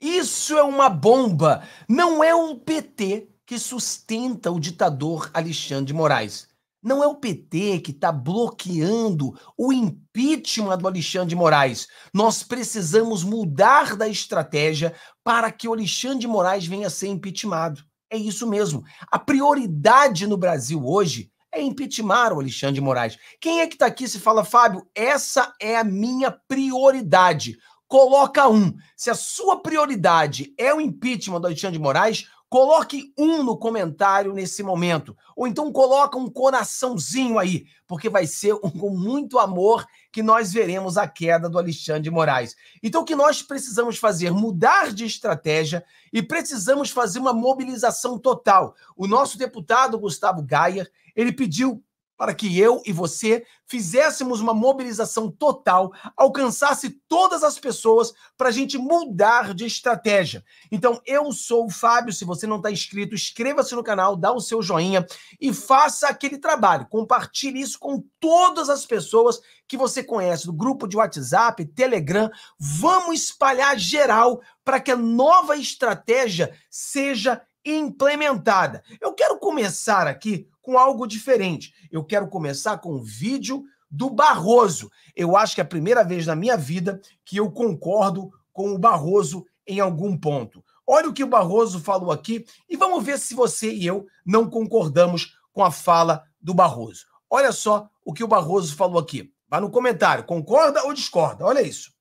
Isso é uma bomba. Não é o PT que sustenta o ditador Alexandre de Moraes. Não é o PT que está bloqueando o impeachment do Alexandre de Moraes. Nós precisamos mudar da estratégia para que o Alexandre de Moraes venha a ser impeachmentado. É isso mesmo. A prioridade no Brasil hoje é impeachmentar o Alexandre de Moraes. Quem é que está aqui se fala, Fábio, essa é a minha prioridade coloca um. Se a sua prioridade é o impeachment do Alexandre de Moraes, coloque um no comentário nesse momento. Ou então coloca um coraçãozinho aí, porque vai ser um, com muito amor que nós veremos a queda do Alexandre de Moraes. Então o que nós precisamos fazer? Mudar de estratégia e precisamos fazer uma mobilização total. O nosso deputado Gustavo Gayer, ele pediu para que eu e você fizéssemos uma mobilização total, alcançasse todas as pessoas para a gente mudar de estratégia. Então, eu sou o Fábio. Se você não está inscrito, inscreva-se no canal, dá o seu joinha e faça aquele trabalho. Compartilhe isso com todas as pessoas que você conhece, do grupo de WhatsApp, Telegram. Vamos espalhar geral para que a nova estratégia seja implementada. Eu quero começar aqui com algo diferente. Eu quero começar com o vídeo do Barroso. Eu acho que é a primeira vez na minha vida que eu concordo com o Barroso em algum ponto. Olha o que o Barroso falou aqui e vamos ver se você e eu não concordamos com a fala do Barroso. Olha só o que o Barroso falou aqui. Vá no comentário, concorda ou discorda? Olha isso.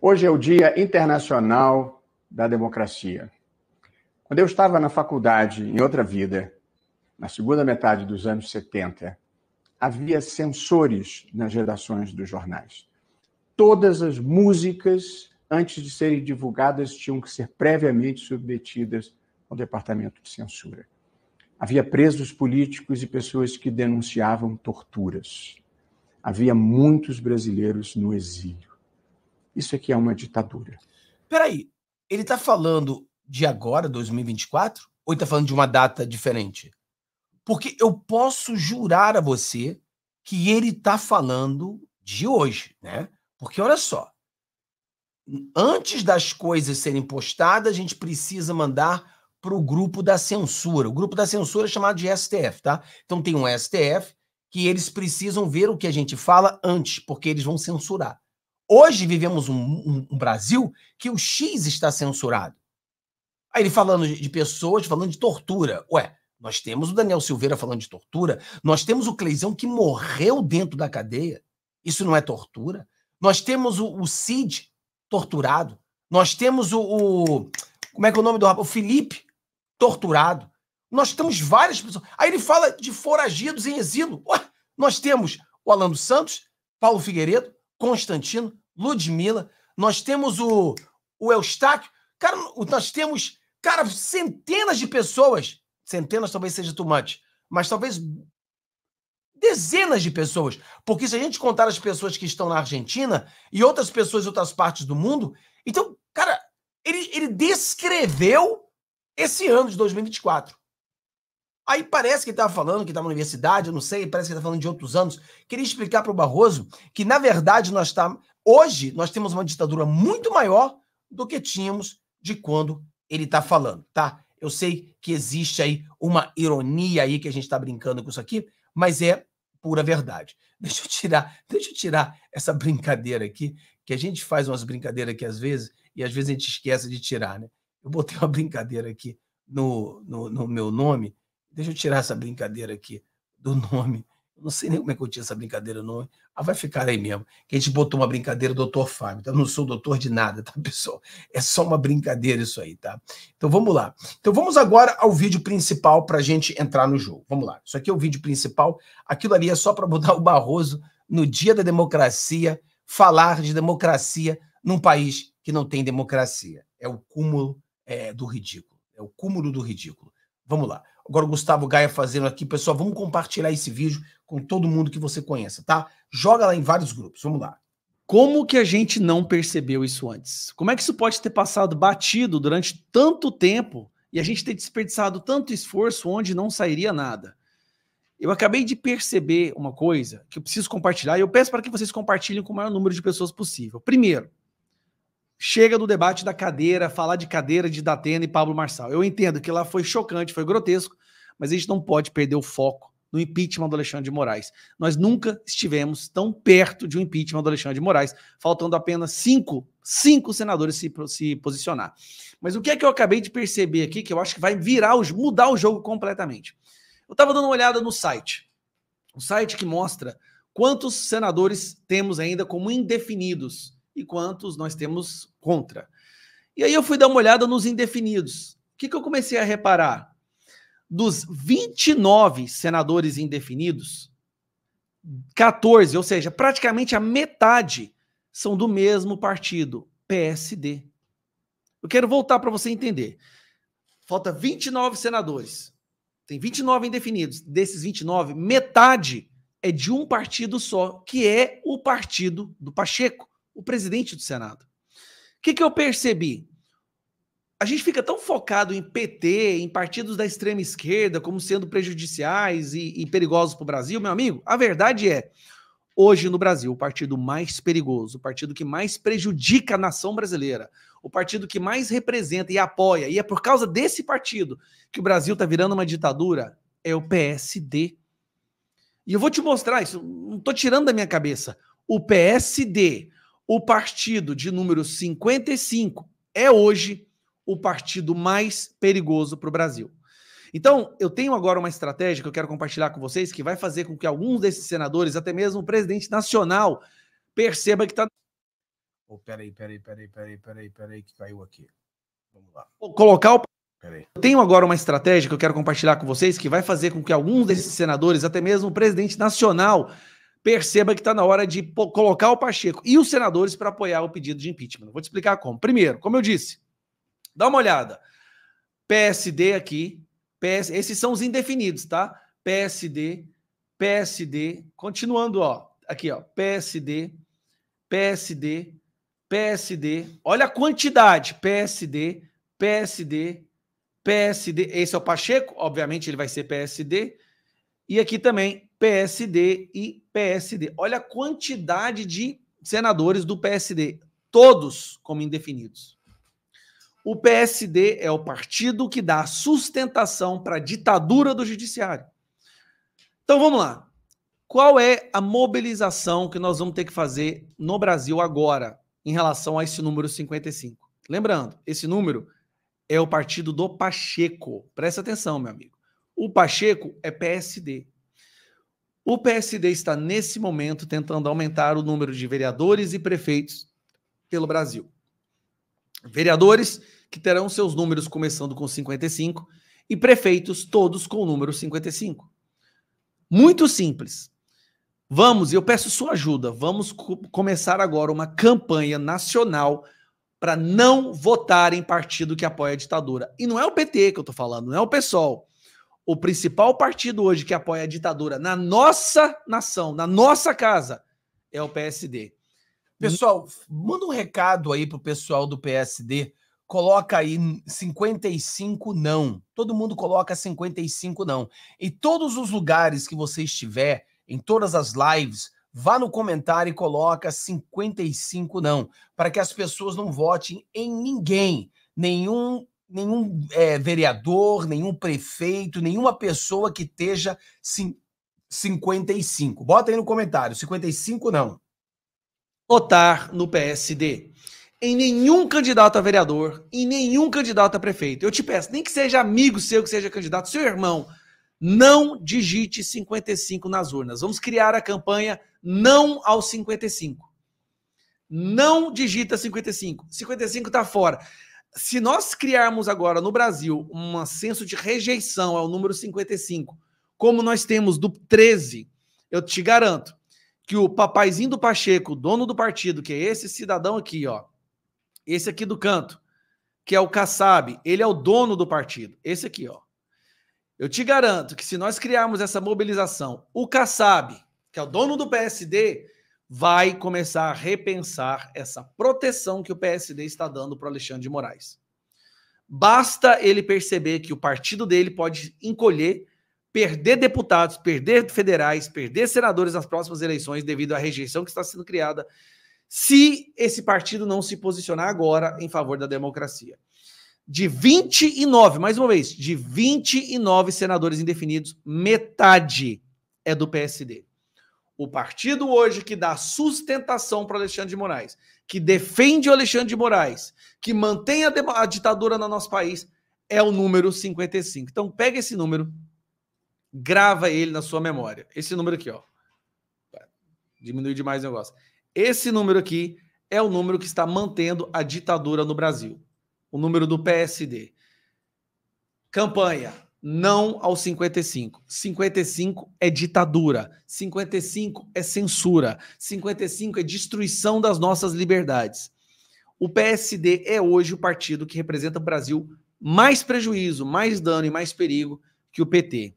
Hoje é o Dia Internacional da Democracia. Quando eu estava na faculdade, em outra vida, na segunda metade dos anos 70, havia censores nas redações dos jornais. Todas as músicas, antes de serem divulgadas, tinham que ser previamente submetidas ao departamento de censura. Havia presos políticos e pessoas que denunciavam torturas. Havia muitos brasileiros no exílio. Isso aqui é uma ditadura. Peraí, ele está falando de agora, 2024, ou ele está falando de uma data diferente? Porque eu posso jurar a você que ele está falando de hoje, né? Porque olha só, antes das coisas serem postadas, a gente precisa mandar para o grupo da censura. O grupo da censura é chamado de STF, tá? Então tem um STF que eles precisam ver o que a gente fala antes, porque eles vão censurar. Hoje vivemos um, um, um Brasil que o X está censurado. Aí ele falando de pessoas, falando de tortura. Ué, nós temos o Daniel Silveira falando de tortura, nós temos o Cleizão que morreu dentro da cadeia. Isso não é tortura. Nós temos o, o Cid torturado. Nós temos o, o, Como é que é o nome do rapaz? O Felipe torturado. Nós temos várias pessoas. Aí ele fala de foragidos em exílio. Ué, nós temos o Alan dos Santos, Paulo Figueiredo, Constantino, Ludmilla. Nós temos o, o Eustáquio. Cara, nós temos Cara, centenas de pessoas, centenas talvez seja too much, mas talvez dezenas de pessoas. Porque se a gente contar as pessoas que estão na Argentina e outras pessoas de outras partes do mundo, então, cara, ele, ele descreveu esse ano de 2024. Aí parece que ele estava falando que estava tá na universidade, eu não sei, parece que ele estava tá falando de outros anos. Queria explicar para o Barroso que, na verdade, nós tá, hoje nós temos uma ditadura muito maior do que tínhamos de quando ele está falando, tá? Eu sei que existe aí uma ironia aí que a gente está brincando com isso aqui, mas é pura verdade. Deixa eu tirar, deixa eu tirar essa brincadeira aqui, que a gente faz umas brincadeiras aqui às vezes e às vezes a gente esquece de tirar, né? Eu botei uma brincadeira aqui no, no, no meu nome. Deixa eu tirar essa brincadeira aqui do nome não sei nem como é que eu tinha essa brincadeira, não. Ah, vai ficar aí mesmo. Que a gente botou uma brincadeira doutor Fábio, Então Eu não sou doutor de nada, tá, pessoal? É só uma brincadeira isso aí, tá? Então vamos lá. Então vamos agora ao vídeo principal para a gente entrar no jogo. Vamos lá. Isso aqui é o vídeo principal. Aquilo ali é só para mudar o Barroso no dia da democracia, falar de democracia num país que não tem democracia. É o cúmulo é, do ridículo. É o cúmulo do ridículo. Vamos lá. Agora o Gustavo Gaia fazendo aqui, pessoal, vamos compartilhar esse vídeo com todo mundo que você conheça, tá? Joga lá em vários grupos, vamos lá. Como que a gente não percebeu isso antes? Como é que isso pode ter passado batido durante tanto tempo e a gente ter desperdiçado tanto esforço onde não sairia nada? Eu acabei de perceber uma coisa que eu preciso compartilhar e eu peço para que vocês compartilhem com o maior número de pessoas possível. Primeiro, chega do debate da cadeira, falar de cadeira de Datena e Pablo Marçal. Eu entendo que lá foi chocante, foi grotesco, mas a gente não pode perder o foco no impeachment do Alexandre de Moraes. Nós nunca estivemos tão perto de um impeachment do Alexandre de Moraes, faltando apenas cinco, cinco senadores se, se posicionar. Mas o que é que eu acabei de perceber aqui, que eu acho que vai virar, os, mudar o jogo completamente. Eu estava dando uma olhada no site, o um site que mostra quantos senadores temos ainda como indefinidos e quantos nós temos contra. E aí eu fui dar uma olhada nos indefinidos. O que, que eu comecei a reparar? Dos 29 senadores indefinidos, 14, ou seja, praticamente a metade, são do mesmo partido, PSD. Eu quero voltar para você entender. Falta 29 senadores. Tem 29 indefinidos. Desses 29, metade é de um partido só, que é o partido do Pacheco o presidente do Senado. O que, que eu percebi? A gente fica tão focado em PT, em partidos da extrema esquerda como sendo prejudiciais e, e perigosos para o Brasil, meu amigo. A verdade é, hoje no Brasil, o partido mais perigoso, o partido que mais prejudica a nação brasileira, o partido que mais representa e apoia, e é por causa desse partido que o Brasil está virando uma ditadura, é o PSD. E eu vou te mostrar isso, não estou tirando da minha cabeça. O PSD o partido de número 55 é hoje o partido mais perigoso para o Brasil. Então, eu tenho agora uma estratégia que eu quero compartilhar com vocês que vai fazer com que alguns desses senadores, até mesmo o presidente nacional, perceba que está. Oh, peraí, peraí, peraí, peraí, peraí, peraí, que caiu aqui. Vamos lá. Vou colocar o. Peraí. Eu tenho agora uma estratégia que eu quero compartilhar com vocês que vai fazer com que alguns desses senadores, até mesmo o presidente nacional, perceba que está na hora de colocar o Pacheco e os senadores para apoiar o pedido de impeachment. Vou te explicar como. Primeiro, como eu disse, dá uma olhada. PSD aqui, PS, esses são os indefinidos, tá? PSD, PSD, continuando, ó, aqui, ó, PSD, PSD, PSD. Olha a quantidade, PSD, PSD, PSD. Esse é o Pacheco, obviamente ele vai ser PSD. E aqui também PSD e PSD. Olha a quantidade de senadores do PSD, todos como indefinidos. O PSD é o partido que dá sustentação para a ditadura do judiciário. Então vamos lá. Qual é a mobilização que nós vamos ter que fazer no Brasil agora em relação a esse número 55? Lembrando, esse número é o partido do Pacheco. Presta atenção, meu amigo. O Pacheco é PSD. O PSD está, nesse momento, tentando aumentar o número de vereadores e prefeitos pelo Brasil. Vereadores que terão seus números começando com 55 e prefeitos todos com o número 55. Muito simples. Vamos, eu peço sua ajuda, vamos começar agora uma campanha nacional para não votar em partido que apoia a ditadura. E não é o PT que eu estou falando, não é o PSOL o principal partido hoje que apoia a ditadura na nossa nação, na nossa casa, é o PSD. Pessoal, manda um recado aí pro pessoal do PSD. Coloca aí 55 não. Todo mundo coloca 55 não. Em todos os lugares que você estiver, em todas as lives, vá no comentário e coloca 55 não, para que as pessoas não votem em ninguém, nenhum nenhum é, vereador, nenhum prefeito, nenhuma pessoa que esteja 55. Bota aí no comentário, 55 não. votar no PSD. Em nenhum candidato a vereador, em nenhum candidato a prefeito. Eu te peço, nem que seja amigo seu que seja candidato, seu irmão, não digite 55 nas urnas. Vamos criar a campanha não aos 55. Não digita 55. 55 está fora se nós criarmos agora no Brasil um censo de rejeição ao número 55, como nós temos do 13, eu te garanto que o papaizinho do Pacheco, dono do partido, que é esse cidadão aqui, ó, esse aqui do canto, que é o Kassab, ele é o dono do partido, esse aqui, ó. Eu te garanto que se nós criarmos essa mobilização, o Kassab, que é o dono do PSD, vai começar a repensar essa proteção que o PSD está dando para o Alexandre de Moraes. Basta ele perceber que o partido dele pode encolher, perder deputados, perder federais, perder senadores nas próximas eleições devido à rejeição que está sendo criada, se esse partido não se posicionar agora em favor da democracia. De 29, mais uma vez, de 29 senadores indefinidos, metade é do PSD. O partido hoje que dá sustentação para Alexandre de Moraes, que defende o Alexandre de Moraes, que mantém a, a ditadura no nosso país, é o número 55. Então pega esse número, grava ele na sua memória. Esse número aqui, ó. Diminui demais o negócio. Esse número aqui é o número que está mantendo a ditadura no Brasil. O número do PSD. Campanha não ao 55. 55 é ditadura, 55 é censura, 55 é destruição das nossas liberdades. O PSD é hoje o partido que representa o Brasil mais prejuízo, mais dano e mais perigo que o PT.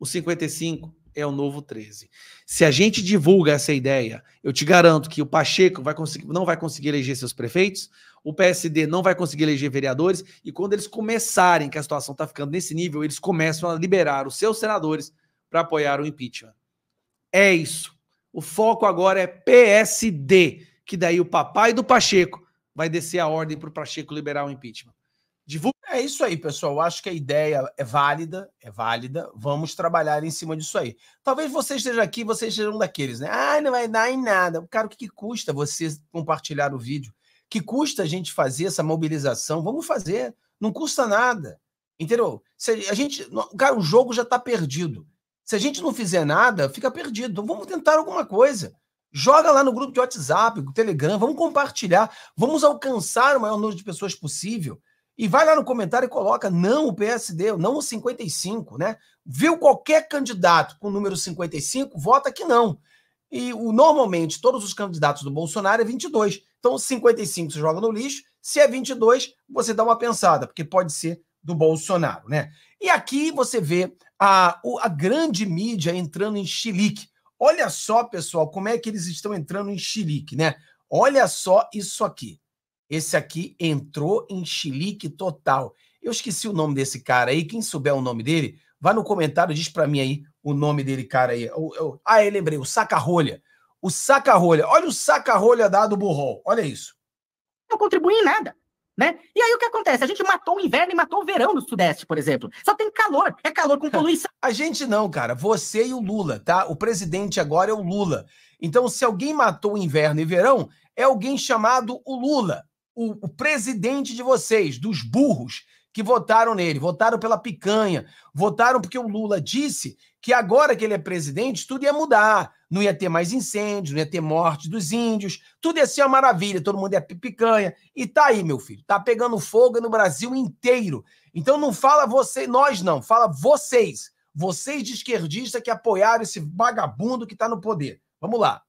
O 55 é o novo 13. Se a gente divulga essa ideia, eu te garanto que o Pacheco vai conseguir, não vai conseguir eleger seus prefeitos, o PSD não vai conseguir eleger vereadores, e quando eles começarem, que a situação está ficando nesse nível, eles começam a liberar os seus senadores para apoiar o impeachment. É isso. O foco agora é PSD, que daí o papai do Pacheco vai descer a ordem para o Pacheco liberar o impeachment. Divulga. É isso aí, pessoal. Eu acho que a ideia é válida, é válida. Vamos trabalhar em cima disso aí. Talvez você esteja aqui, vocês esteja um daqueles, né? Ah, não vai dar em nada. Cara, o que, que custa você compartilhar o vídeo? Que custa a gente fazer essa mobilização? Vamos fazer. Não custa nada. Entendeu? Se a gente, cara, o jogo já está perdido. Se a gente não fizer nada, fica perdido. Então vamos tentar alguma coisa. Joga lá no grupo de WhatsApp, no Telegram, vamos compartilhar, vamos alcançar o maior número de pessoas possível. E vai lá no comentário e coloca não o PSD, não o 55, né? Viu qualquer candidato com o número 55, vota que não. E o, normalmente todos os candidatos do Bolsonaro é 22. Então 55 você joga no lixo, se é 22, você dá uma pensada, porque pode ser do Bolsonaro, né? E aqui você vê a, a grande mídia entrando em xilique. Olha só, pessoal, como é que eles estão entrando em xilique, né? Olha só isso aqui. Esse aqui entrou em chilique total. Eu esqueci o nome desse cara aí. Quem souber o nome dele, vá no comentário e diz para mim aí o nome dele, cara aí. Eu, eu... ah, eu é, lembrei, o saca-rolha. O saca-rolha. Olha o saca-rolha dado burrol. Olha isso. Não contribui em nada. Né? E aí o que acontece? A gente matou o inverno e matou o verão no Sudeste, por exemplo. Só tem calor, é calor com poluição. A gente não, cara. Você e o Lula, tá? O presidente agora é o Lula. Então, se alguém matou o inverno e verão, é alguém chamado o Lula o, o presidente de vocês, dos burros, que votaram nele, votaram pela picanha, votaram porque o Lula disse que agora que ele é presidente, tudo ia mudar. Não ia ter mais incêndios, não ia ter morte dos índios, tudo ia ser uma maravilha, todo mundo ia picanha. E tá aí, meu filho, tá pegando fogo no Brasil inteiro. Então não fala você, nós não, fala vocês. Vocês de esquerdista que apoiaram esse vagabundo que está no poder. Vamos lá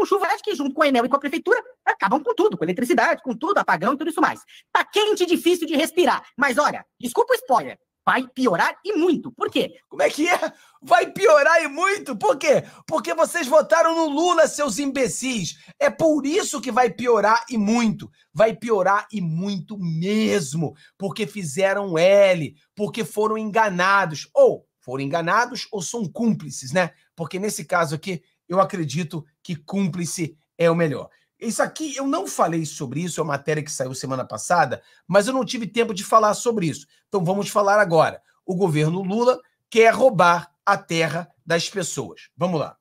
com chuvas que, junto com a Enel e com a prefeitura, acabam com tudo, com eletricidade, com tudo, apagão e tudo isso mais. Tá quente e difícil de respirar. Mas olha, desculpa o spoiler, vai piorar e muito. Por quê? Como é que é? Vai piorar e muito? Por quê? Porque vocês votaram no Lula, seus imbecis. É por isso que vai piorar e muito. Vai piorar e muito mesmo. Porque fizeram L, porque foram enganados. Ou foram enganados ou são cúmplices, né? Porque nesse caso aqui, eu acredito que cúmplice é o melhor. Isso aqui, eu não falei sobre isso, é uma matéria que saiu semana passada, mas eu não tive tempo de falar sobre isso. Então vamos falar agora. O governo Lula quer roubar a terra das pessoas. Vamos lá.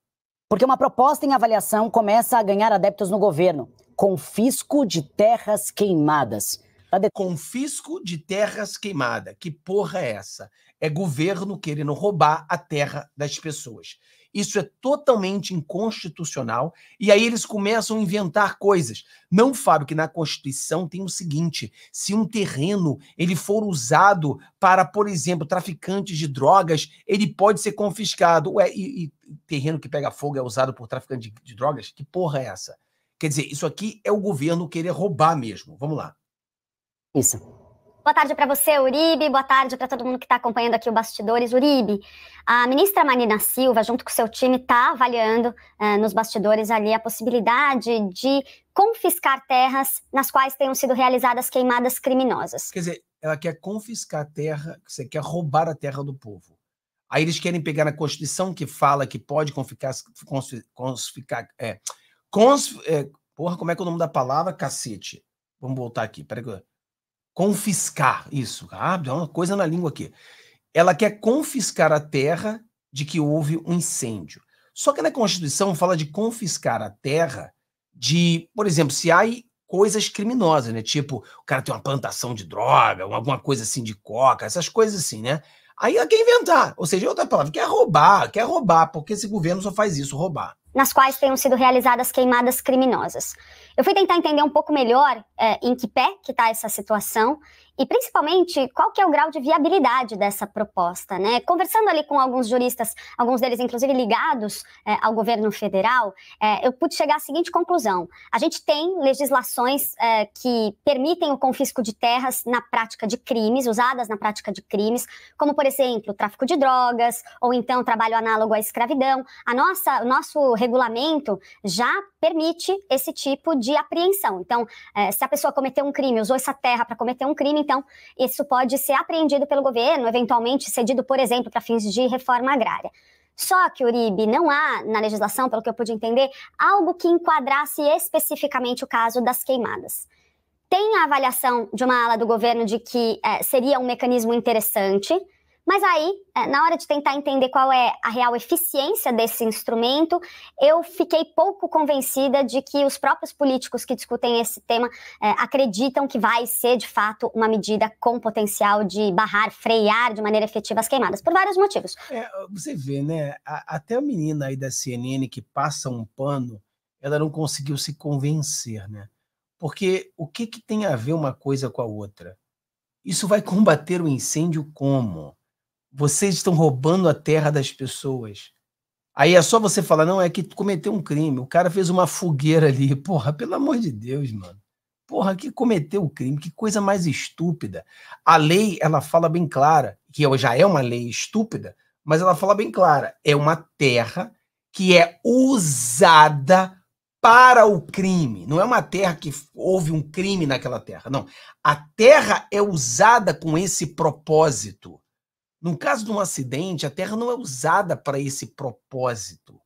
Porque uma proposta em avaliação começa a ganhar adeptos no governo. Confisco de terras queimadas. Tá de... Confisco de terras queimada. Que porra é essa? É governo querendo roubar a terra das pessoas. Isso é totalmente inconstitucional. E aí eles começam a inventar coisas. Não, Fábio, que na Constituição tem o seguinte: se um terreno ele for usado para, por exemplo, traficantes de drogas, ele pode ser confiscado. Ué, e, e terreno que pega fogo é usado por traficante de, de drogas? Que porra é essa? Quer dizer, isso aqui é o governo querer roubar mesmo. Vamos lá. Isso. Boa tarde para você, Uribe. Boa tarde para todo mundo que está acompanhando aqui o Bastidores. Uribe, a ministra Marina Silva, junto com seu time, está avaliando eh, nos bastidores ali a possibilidade de confiscar terras nas quais tenham sido realizadas queimadas criminosas. Quer dizer, ela quer confiscar a terra, você quer roubar a terra do povo. Aí eles querem pegar na Constituição que fala que pode confiscar. confiscar é, cons, é, porra, como é que é o nome da palavra? Cacete. Vamos voltar aqui, peraí confiscar isso. Ah, é uma coisa na língua aqui. Ela quer confiscar a terra de que houve um incêndio. Só que na Constituição fala de confiscar a terra de, por exemplo, se há coisas criminosas, né? Tipo, o cara tem uma plantação de droga, alguma coisa assim de coca, essas coisas assim, né? Aí ela quer inventar, ou seja, outra palavra, quer roubar, quer roubar, porque esse governo só faz isso, roubar nas quais tenham sido realizadas queimadas criminosas. Eu fui tentar entender um pouco melhor é, em que pé que está essa situação e, principalmente, qual que é o grau de viabilidade dessa proposta. Né? Conversando ali com alguns juristas, alguns deles inclusive ligados é, ao governo federal, é, eu pude chegar à seguinte conclusão: a gente tem legislações é, que permitem o confisco de terras na prática de crimes, usadas na prática de crimes, como por exemplo tráfico de drogas ou então trabalho análogo à escravidão. A nossa, o nosso regulamento já permite esse tipo de apreensão. Então, é, se a pessoa cometeu um crime, usou essa terra para cometer um crime, então isso pode ser apreendido pelo governo, eventualmente cedido, por exemplo, para fins de reforma agrária. Só que, Uribe, não há na legislação, pelo que eu pude entender, algo que enquadrasse especificamente o caso das queimadas. Tem a avaliação de uma ala do governo de que é, seria um mecanismo interessante, mas aí, é, na hora de tentar entender qual é a real eficiência desse instrumento, eu fiquei pouco convencida de que os próprios políticos que discutem esse tema é, acreditam que vai ser, de fato, uma medida com potencial de barrar, frear de maneira efetiva as queimadas, por vários motivos. É, você vê, né? A, até a menina aí da CNN que passa um pano, ela não conseguiu se convencer, né? Porque o que, que tem a ver uma coisa com a outra? Isso vai combater o incêndio como? Vocês estão roubando a terra das pessoas. Aí é só você falar, não, é que cometeu um crime. O cara fez uma fogueira ali. Porra, pelo amor de Deus, mano. Porra, que cometeu o crime, que coisa mais estúpida. A lei, ela fala bem clara, que é, já é uma lei estúpida, mas ela fala bem clara, é uma terra que é usada para o crime. Não é uma terra que houve um crime naquela terra, não. A terra é usada com esse propósito. No caso de um acidente, a terra não é usada para esse propósito.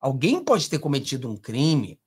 Alguém pode ter cometido um crime,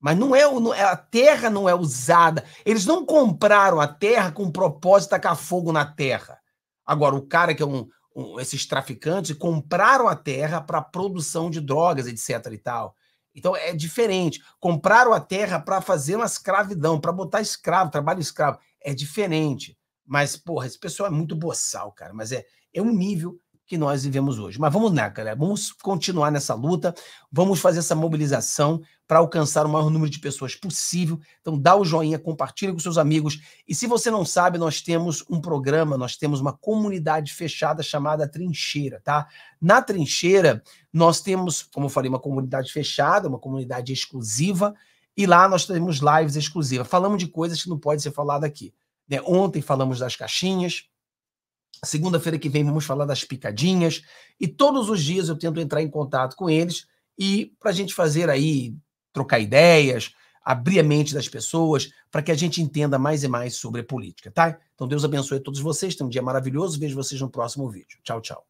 mas é não é a terra não é usada. Eles não compraram a terra com o propósito de tacar fogo na terra. Agora, o cara que é um, um esses traficantes compraram a terra para produção de drogas, etc. e tal. Então é diferente. Compraram a terra para fazer uma escravidão, para botar escravo, trabalho escravo. É diferente. Mas, porra, esse pessoal é muito boçal, cara. Mas é, é um nível que nós vivemos hoje. Mas vamos lá, galera. Vamos continuar nessa luta. Vamos fazer essa mobilização para alcançar o maior número de pessoas possível. Então, dá o joinha, compartilha com seus amigos. E se você não sabe, nós temos um programa, nós temos uma comunidade fechada chamada Trincheira, tá? Na Trincheira, nós temos, como eu falei, uma comunidade fechada, uma comunidade exclusiva. E lá nós temos lives exclusivas. Falamos de coisas que não pode ser falada aqui. Né? Ontem falamos das caixinhas, Segunda-feira que vem vamos falar das picadinhas e todos os dias eu tento entrar em contato com eles e para a gente fazer aí, trocar ideias, abrir a mente das pessoas para que a gente entenda mais e mais sobre política, tá? Então Deus abençoe a todos vocês, tenham um dia maravilhoso, vejo vocês no próximo vídeo. Tchau, tchau.